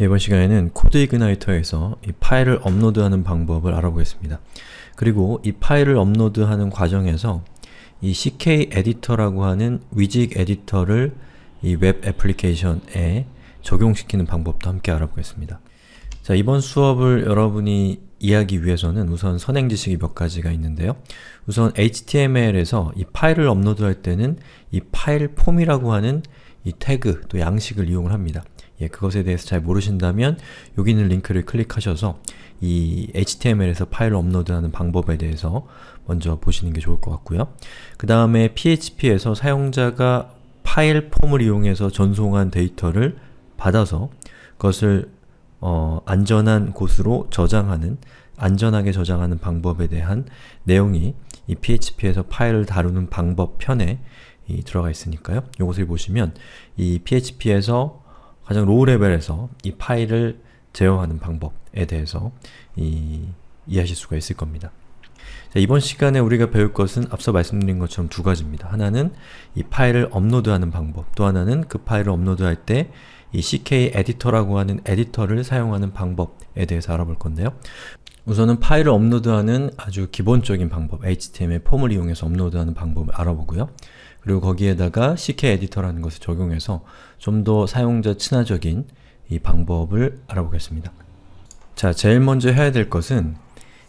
이번 시간에는 코드 이그나이터에서 이 파일을 업로드하는 방법을 알아보겠습니다. 그리고 이 파일을 업로드하는 과정에서 이 CK 에디터라고 하는 위직 에디터를 이 웹 애플리케이션에 적용시키는 방법도 함께 알아보겠습니다. 자, 이번 수업을 여러분이 이해하기 위해서는 우선 선행 지식이 몇 가지가 있는데요. 우선 HTML에서 이 파일을 업로드할 때는 이 파일 폼이라고 하는 이 태그 또 양식을 이용을 합니다. 예, 그것에 대해서 잘 모르신다면 여기 있는 링크를 클릭하셔서 이 HTML에서 파일 업로드하는 방법에 대해서 먼저 보시는 게 좋을 것 같고요. 그 다음에 PHP에서 사용자가 파일 폼을 이용해서 전송한 데이터를 받아서 그것을 어, 안전한 곳으로 저장하는 안전하게 저장하는 방법에 대한 내용이 이 PHP에서 파일을 다루는 방법 편에 들어가 있으니까요. 이것을 보시면 이 PHP에서 가장 로우 레벨에서 이 파일을 제어하는 방법에 대해서 이, 해하실 수가 있을 겁니다. 자, 이번 시간에 우리가 배울 것은 앞서 말씀드린 것처럼 두 가지입니다. 하나는 이 파일을 업로드하는 방법, 또 하나는 그 파일을 업로드할 때 이 ck 에디터라고 하는 에디터를 사용하는 방법에 대해서 알아볼 건데요. 우선은 파일을 업로드하는 아주 기본적인 방법, HTML 폼을 이용해서 업로드하는 방법을 알아보고요. 그리고 거기에다가 ck 에디터라는 것을 적용해서 좀 더 사용자 친화적인 이 방법을 알아보겠습니다. 자, 제일 먼저 해야 될 것은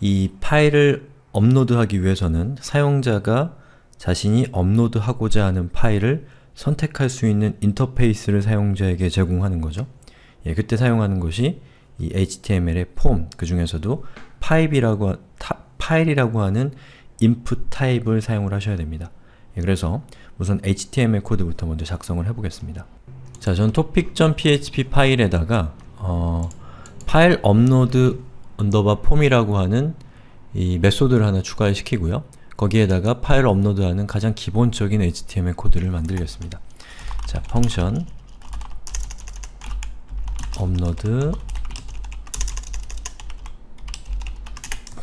이 파일을 업로드하기 위해서는 사용자가 자신이 업로드하고자 하는 파일을 선택할 수 있는 인터페이스를 사용자에게 제공하는 거죠. 예, 그때 사용하는 것이 이 HTML의 폼, 그 중에서도 파입이라고, 파일이라고 하는 인풋 타입을 사용을 하셔야 됩니다. 예, 그래서 우선 HTML 코드부터 먼저 작성을 해보겠습니다. 자, 전 topic.php 파일에다가 어, 파일 업로드 언더바 폼이라고 하는 이 메소드를 하나 추가시키고요. 거기에다가 파일 업로드하는 가장 기본적인 HTML 코드를 만들겠습니다. 자, 펑션 업로드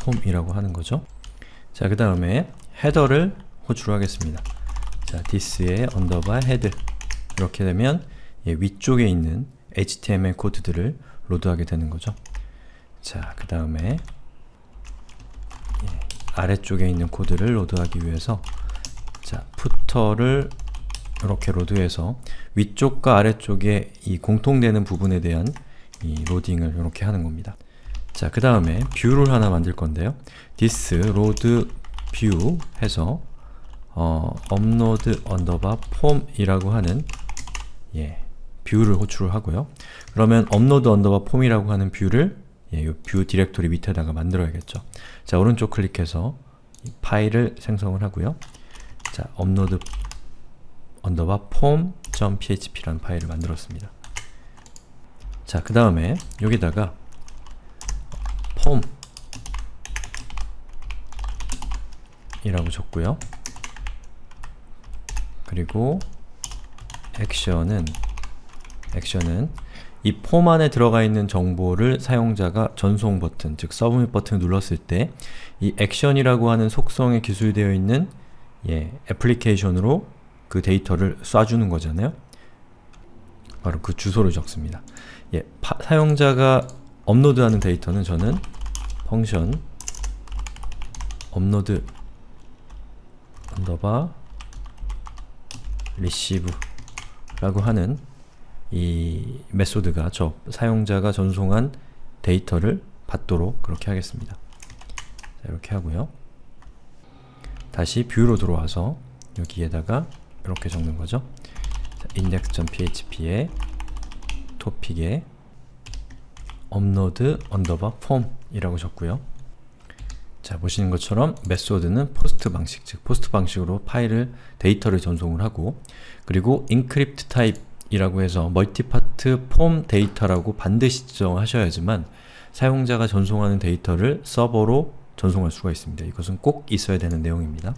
폼이라고 하는 거죠. 자, 그 다음에 헤더를 호출 하겠습니다. 자, this의 언더바 헤드 이렇게 되면 예, 위쪽에 있는 HTML 코드들을 로드하게 되는 거죠. 자, 그 다음에 예, 아래쪽에 있는 코드를 로드하기 위해서 자, 푸터를 이렇게 로드해서 위쪽과 아래쪽에 이 공통되는 부분에 대한 이 로딩을 이렇게 하는 겁니다. 자, 그 다음에 뷰를 하나 만들 건데요. this load view 해서 어, 업로드 언더바 폼이라고 하는 예, 뷰를 호출을 하고요. 그러면 업로드 언더바 폼이라고 하는 뷰를 예, 뷰 디렉토리 밑에다가 만들어야겠죠. 자, 오른쪽 클릭해서 파일을 생성을 하고요. 자, 업로드 언더바 폼.php라는 파일을 만들었습니다. 자, 그 다음에 여기다가 폼 이라고 줬고요. 그리고 액션은 액션은 이 폼 안에 들어가 있는 정보를 사용자가 전송 버튼, 즉 서브밋 버튼을 눌렀을 때 이 액션이라고 하는 속성에 기술되어 있는 예, 애플리케이션으로 그 데이터를 쏴주는 거잖아요. 바로 그 주소를 적습니다. 예, 파, 사용자가 업로드하는 데이터는 저는 펑션 업로드 언더바 receive라고 하는 이 메소드가 저 사용자가 전송한 데이터를 받도록 그렇게 하겠습니다. 자, 이렇게 하고요. 다시 뷰로 들어와서 여기에다가 이렇게 적는 거죠. index.php에 t o 에 upload u 이라고 적고요. 자, 보시는 것처럼 메소드는 포스트 방식, 즉 포스트 방식으로 파일을, 데이터를 전송을 하고 그리고 인크립트 타입이라고 해서 멀티파트 폼 데이터라고 반드시 지정하셔야지만 사용자가 전송하는 데이터를 서버로 전송할 수가 있습니다. 이것은 꼭 있어야 되는 내용입니다.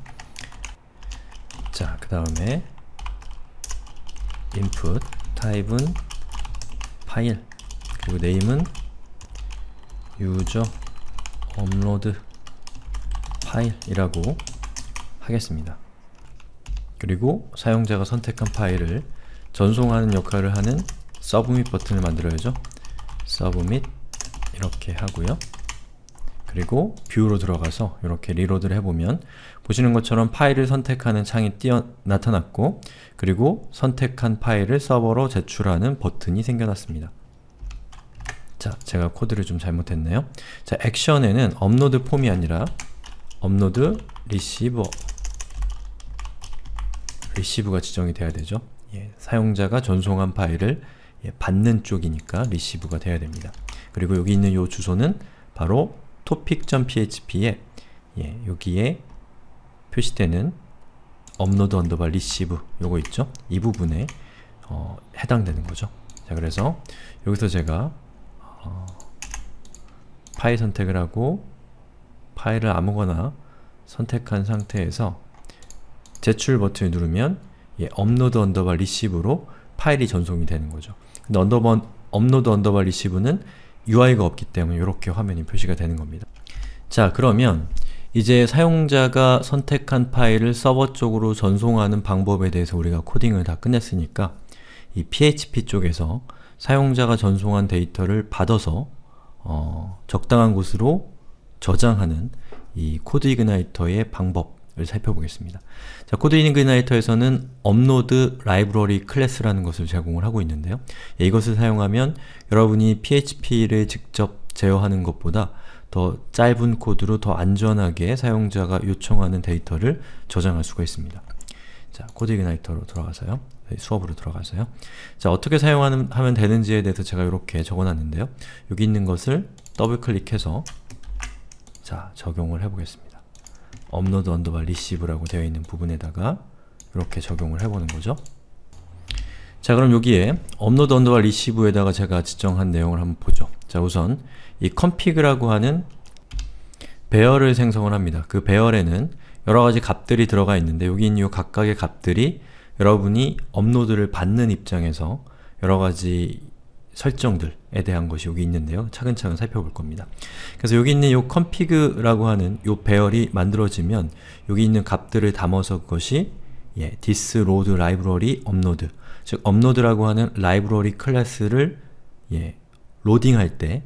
자, 그 다음에 input 타입은 파일 그리고 name은 user 업로드 파일이라고 하겠습니다. 그리고 사용자가 선택한 파일을 전송하는 역할을 하는 submit 버튼을 만들어야죠. submit 이렇게 하고요. 그리고 뷰로 들어가서 이렇게 리로드를 해보면 보시는 것처럼 파일을 선택하는 창이 띄어 나타났고 그리고 선택한 파일을 서버로 제출하는 버튼이 생겨났습니다. 자, 제가 코드를 좀 잘못했네요. 자, 액션에는 업로드 폼이 아니라 업로드 리시버 리시브가 지정이 돼야 되죠. 예, 사용자가 전송한 파일을 예, 받는 쪽이니까 리시브가 돼야 됩니다. 그리고 여기 있는 이 주소는 바로 topic.php에 예, 여기에 표시되는 업로드 언더바 리시브 요거 있죠? 이 부분에 어, 해당되는 거죠. 자 그래서 여기서 제가 어, 파일 선택을 하고 파일을 아무거나 선택한 상태에서 제출 버튼을 누르면 예, 업로드 언더바 리시브로 파일이 전송이 되는 거죠. 근데 언더바, 업로드 언더바 리시브는 UI가 없기 때문에 이렇게 화면이 표시가 되는 겁니다. 자 그러면 이제 사용자가 선택한 파일을 서버 쪽으로 전송하는 방법에 대해서 우리가 코딩을 다 끝냈으니까 이 PHP 쪽에서 사용자가 전송한 데이터를 받아서 어, 적당한 곳으로 저장하는 이 코드 이그나이터의 방법을 살펴보겠습니다. 자, 코드 이그나이터에서는 업로드 라이브러리 클래스라는 것을 제공을 하고 있는데요. 예, 이것을 사용하면 여러분이 PHP를 직접 제어하는 것보다 더 짧은 코드로 더 안전하게 사용자가 요청하는 데이터를 저장할 수가 있습니다. 자, 코드 이그나이터로 들어가서요. 네, 수업으로 들어가서요. 자, 어떻게 사용하면 되는지에 대해서 제가 이렇게 적어놨는데요. 여기 있는 것을 더블클릭해서 자 적용을 해보겠습니다. 업로드 언더바 리시브라고 되어 있는 부분에다가 이렇게 적용을 해보는 거죠. 자 그럼 여기에 업로드 언더바 리시브에다가 제가 지정한 내용을 한번 보죠. 자 우선 이 컴피그라고 하는 배열을 생성을 합니다. 그 배열에는 여러가지 값들이 들어가 있는데 여기 있는 이 각각의 값들이 여러분이 업로드를 받는 입장에서 여러가지 설정들에 대한 것이 여기 있는데요. 차근차근 살펴볼 겁니다. 그래서 여기 있는 이 config라고 하는 이 배열이 만들어지면 여기 있는 값들을 담아서 그것이 예, disload library upload 즉 업로드라고 하는 라이브러리 클래스를 예, 로딩할 때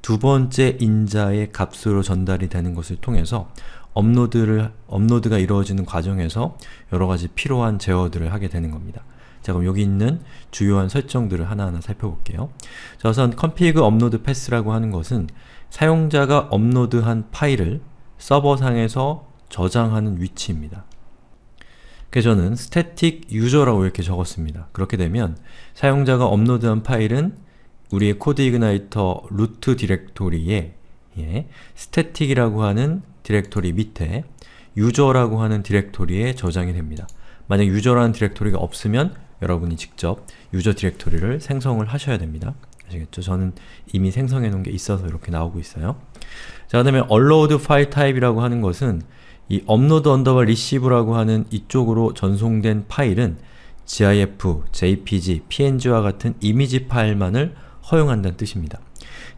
두 번째 인자의 값으로 전달이 되는 것을 통해서 업로드를, 업로드가 이루어지는 과정에서 여러가지 필요한 제어들을 하게 되는 겁니다. 자 그럼 여기 있는 주요한 설정들을 하나하나 살펴볼게요. 자 우선 config 업로드 패스라고 하는 것은 사용자가 업로드한 파일을 서버상에서 저장하는 위치입니다. 그래서 저는 static user라고 이렇게 적었습니다. 그렇게 되면 사용자가 업로드한 파일은 우리의 코드 이그나이터 루트 디렉토리에 예, static이라고 하는 디렉토리 밑에 user라고 하는 디렉토리에 저장이 됩니다. 만약 user라는 디렉토리가 없으면 여러분이 직접 유저 디렉토리를 생성을 하셔야 됩니다. 아시겠죠? 저는 이미 생성해 놓은 게 있어서 이렇게 나오고 있어요. 자, 그 다음에 unload file type이라고 하는 것은 이 업로드 언더바 receive라고 하는 이쪽으로 전송된 파일은 GIF, JPG, PNG와 같은 이미지 파일만을 허용한다는 뜻입니다.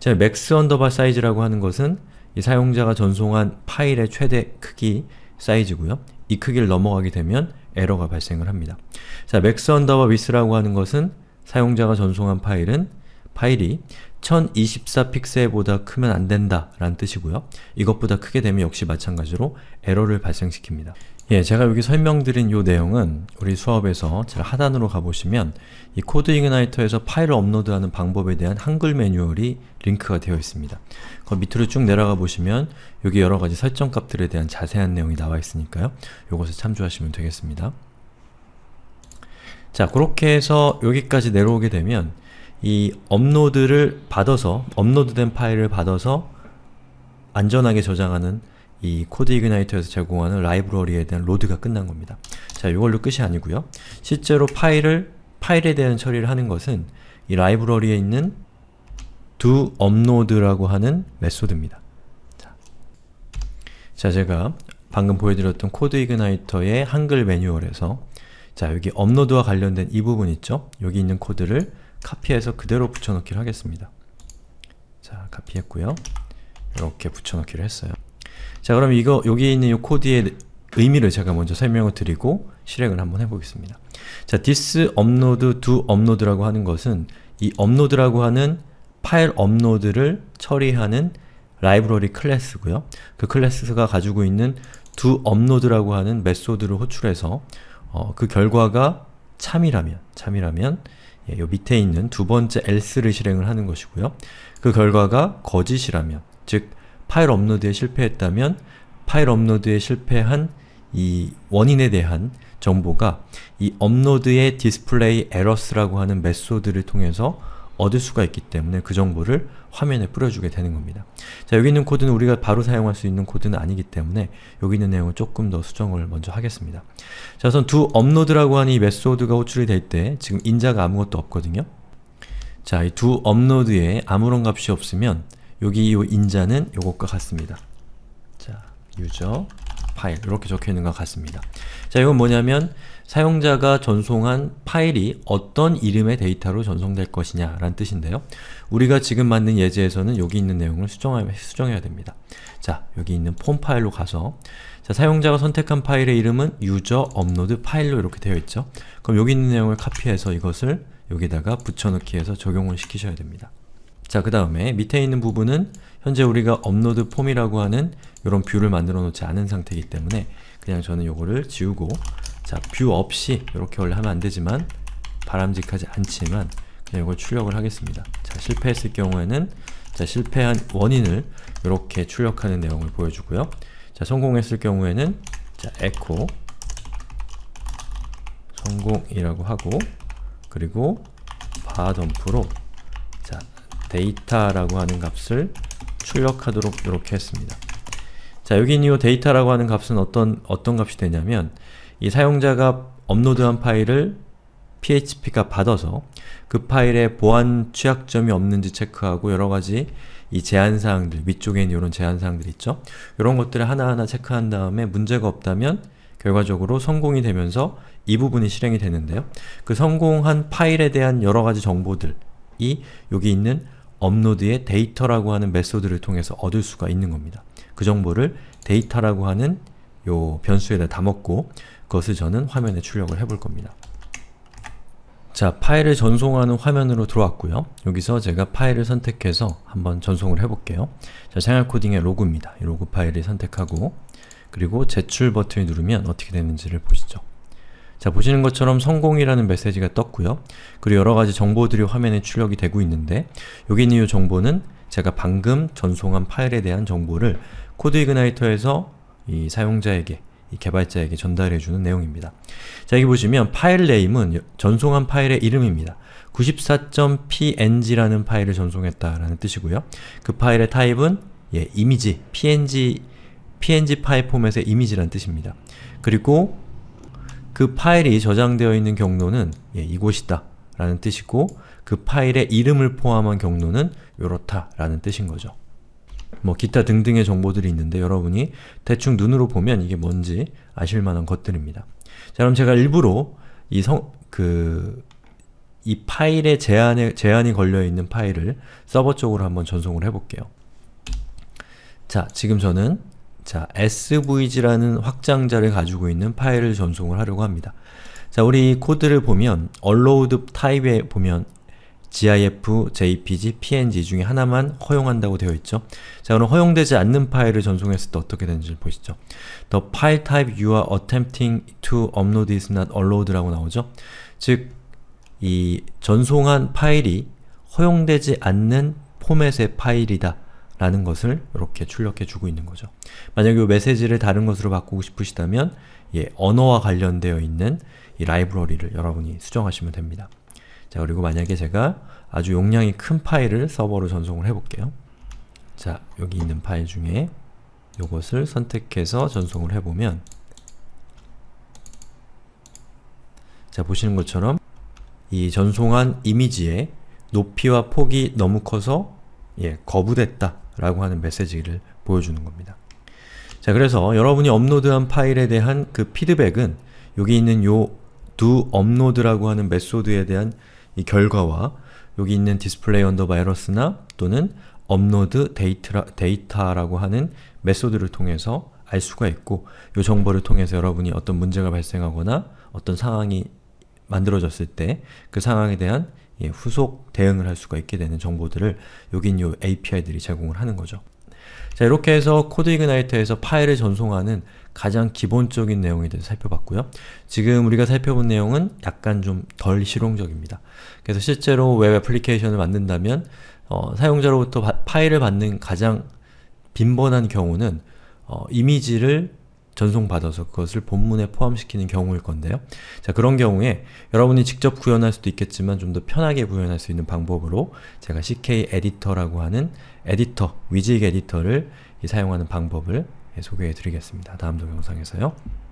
자, max 언더바 size라고 하는 것은 이 사용자가 전송한 파일의 최대 크기 사이즈고요. 이 크기를 넘어가게 되면 에러가 발생을 합니다. 자, 맥스 언더바 위스라고 하는 것은 사용자가 전송한 파일은 파일이 1024 픽셀보다 크면 안된다 라는 뜻이고요. 이것보다 크게 되면 역시 마찬가지로 에러를 발생시킵니다. 예, 제가 여기 설명드린 요 내용은 우리 수업에서 제가 하단으로 가보시면 이 코드 이그나이터에서 파일을 업로드하는 방법에 대한 한글 매뉴얼이 링크가 되어 있습니다. 그 밑으로 쭉 내려가 보시면 여기 여러가지 설정 값들에 대한 자세한 내용이 나와 있으니까요. 요것을 참조하시면 되겠습니다. 자, 그렇게 해서 여기까지 내려오게 되면 이 업로드를 받아서, 업로드된 파일을 받아서 안전하게 저장하는 이 코드 이그나이터에서 제공하는 라이브러리에 대한 로드가 끝난 겁니다. 자, 이걸로 끝이 아니고요. 실제로 파일을 파일에 대한 처리를 하는 것은 이 라이브러리에 있는 do u p 라고 하는 메소드입니다. 자, 자 제가 방금 보여드렸던 코드 이그나이터의 한글 매뉴얼에서 자, 여기 업로드와 관련된 이 부분 있죠? 여기 있는 코드를 카피해서 그대로 붙여넣기를 하겠습니다. 자, 카피했고요. 이렇게 붙여넣기를 했어요. 자 그럼 이거 여기 에 있는 이 코드의 의미를 제가 먼저 설명을 드리고 실행을 한번 해보겠습니다. 자, this upload do upload라고 하는 것은 이 upload라고 하는 파일 업로드를 처리하는 라이브러리 클래스고요. 그 클래스가 가지고 있는 do upload라고 하는 메소드를 호출해서 어, 그 결과가 참이라면, 참이라면 예, 요 밑에 있는 두 번째 else를 실행을 하는 것이고요. 그 결과가 거짓이라면, 즉 파일 업로드에 실패했다면 파일 업로드에 실패한 이 원인에 대한 정보가 이 업로드의 디스플레이 에러스라고 하는 메소드를 통해서 얻을 수가 있기 때문에 그 정보를 화면에 뿌려주게 되는 겁니다. 자, 여기 있는 코드는 우리가 바로 사용할 수 있는 코드는 아니기 때문에 여기 있는 내용을 조금 더 수정을 먼저 하겠습니다. 자, 우선 두업로드라고 하는 이 메소드가 호출이 될 때 지금 인자가 아무것도 없거든요. 자, 이 두업로드에 아무런 값이 없으면 여기 이 인자는 이것과 같습니다. 자, 유저 파일 이렇게 적혀있는 것 같습니다. 자, 이건 뭐냐면 사용자가 전송한 파일이 어떤 이름의 데이터로 전송될 것이냐 라는 뜻인데요. 우리가 지금 만든 예제에서는 여기 있는 내용을 수정하, 수정해야 됩니다. 자, 여기 있는 폼 파일로 가서 자, 사용자가 선택한 파일의 이름은 user u 파일로 이렇게 되어 있죠. 그럼 여기 있는 내용을 카피해서 이것을 여기다가 붙여넣기해서 적용을 시키셔야 됩니다. 자, 그 다음에 밑에 있는 부분은 현재 우리가 업로드 폼이라고 하는 이런 뷰를 만들어 놓지 않은 상태이기 때문에 그냥 저는 요거를 지우고 자, 뷰 없이 이렇게 원래 하면 안되지만 바람직하지 않지만 그냥 이걸 출력을 하겠습니다. 자, 실패했을 경우에는 자, 실패한 원인을 이렇게 출력하는 내용을 보여주고요. 자, 성공했을 경우에는 자, echo 성공이라고 하고 그리고 바덤프로 자, 데이터라고 하는 값을 출력하도록 이렇게 했습니다. 자, 여기 있는 이 데이터라고 하는 값은 어떤, 어떤 값이 되냐면 이 사용자가 업로드한 파일을 PHP가 받아서 그 파일에 보안 취약점이 없는지 체크하고 여러가지 이 제한사항들, 위쪽에 있는 이런 제한사항들 있죠? 이런 것들을 하나하나 체크한 다음에 문제가 없다면 결과적으로 성공이 되면서 이 부분이 실행이 되는데요. 그 성공한 파일에 대한 여러가지 정보들이 여기 있는 업로드의 데이터라고 하는 메소드를 통해서 얻을 수가 있는 겁니다. 그 정보를 데이터라고 하는 요 변수에다 담았고 그것을 저는 화면에 출력을 해볼 겁니다. 자, 파일을 전송하는 화면으로 들어왔고요. 여기서 제가 파일을 선택해서 한번 전송을 해볼게요. 자, 생활코딩의 로그입니다. 이 로그 파일을 선택하고 그리고 제출 버튼을 누르면 어떻게 되는지를 보시죠. 자, 보시는 것처럼 성공이라는 메시지가 떴고요. 그리고 여러 가지 정보들이 화면에 출력이 되고 있는데 여기 있는 이 정보는 제가 방금 전송한 파일에 대한 정보를 코드 이그나이터에서 이 사용자에게 이 개발자에게 전달해주는 내용입니다. 자, 여기 보시면 파일 네임은 전송한 파일의 이름입니다. 94.png라는 파일을 전송했다라는 뜻이고요. 그 파일의 타입은 예, 이미지, png, png 파일 포맷의 이미지라는 뜻입니다. 그리고 그 파일이 저장되어 있는 경로는 예, 이곳이다 라는 뜻이고 그 파일의 이름을 포함한 경로는 요렇다 라는 뜻인 거죠. 뭐 기타 등등의 정보들이 있는데 여러분이 대충 눈으로 보면 이게 뭔지 아실만한 것들입니다. 자 그럼 제가 일부러 이 성, 그, 이 파일의 제한에, 제한이 걸려있는 파일을 서버 쪽으로 한번 전송을 해볼게요. 자, 지금 저는 자, svg라는 확장자를 가지고 있는 파일을 전송을 하려고 합니다. 자, 우리 코드를 보면 unload 타입에 보면 gif, jpg, png 중에 하나만 허용한다고 되어 있죠. 자, 그럼 허용되지 않는 파일을 전송했을 때 어떻게 되는지 보시죠. The file type you are attempting to upload is not a l l o w d 라고 나오죠. 즉, 이 전송한 파일이 허용되지 않는 포맷의 파일이다 라는 것을 이렇게 출력해 주고 있는 거죠. 만약에 이 메시지를 다른 것으로 바꾸고 싶으시다면 예, 언어와 관련되어 있는 이 라이브러리를 여러분이 수정하시면 됩니다. 자, 그리고 만약에 제가 아주 용량이 큰 파일을 서버로 전송을 해볼게요. 자, 여기 있는 파일 중에 이것을 선택해서 전송을 해보면 자, 보시는 것처럼 이 전송한 이미지의 높이와 폭이 너무 커서 예, 거부됐다 라고 하는 메시지를 보여주는 겁니다. 자, 그래서 여러분이 업로드한 파일에 대한 그 피드백은 여기 있는 요 do upload라고 하는 메소드에 대한 이 결과와 여기 있는 display u n d e r b a o s 나 또는 업로드 데이터라, 데이터라고 하는 메소드를 통해서 알 수가 있고 요 정보를 통해서 여러분이 어떤 문제가 발생하거나 어떤 상황이 만들어졌을 때 그 상황에 대한 예, 후속 대응을 할 수가 있게 되는 정보들을 여긴 요 API들이 제공을 하는 거죠. 자, 이렇게 해서 코드 이그나이트에서 파일을 전송하는 가장 기본적인 내용에 대해서 살펴봤고요. 지금 우리가 살펴본 내용은 약간 좀 덜 실용적입니다. 그래서 실제로 웹 애플리케이션을 만든다면 어, 사용자로부터 바, 파일을 받는 가장 빈번한 경우는 어, 이미지를 전송받아서 그것을 본문에 포함시키는 경우일 건데요. 자, 그런 경우에 여러분이 직접 구현할 수도 있겠지만 좀 더 편하게 구현할 수 있는 방법으로 제가 ck 에디터라고 하는 에디터, 위직 에디터를 사용하는 방법을 예, 소개해 드리겠습니다. 다음 동영상에서요.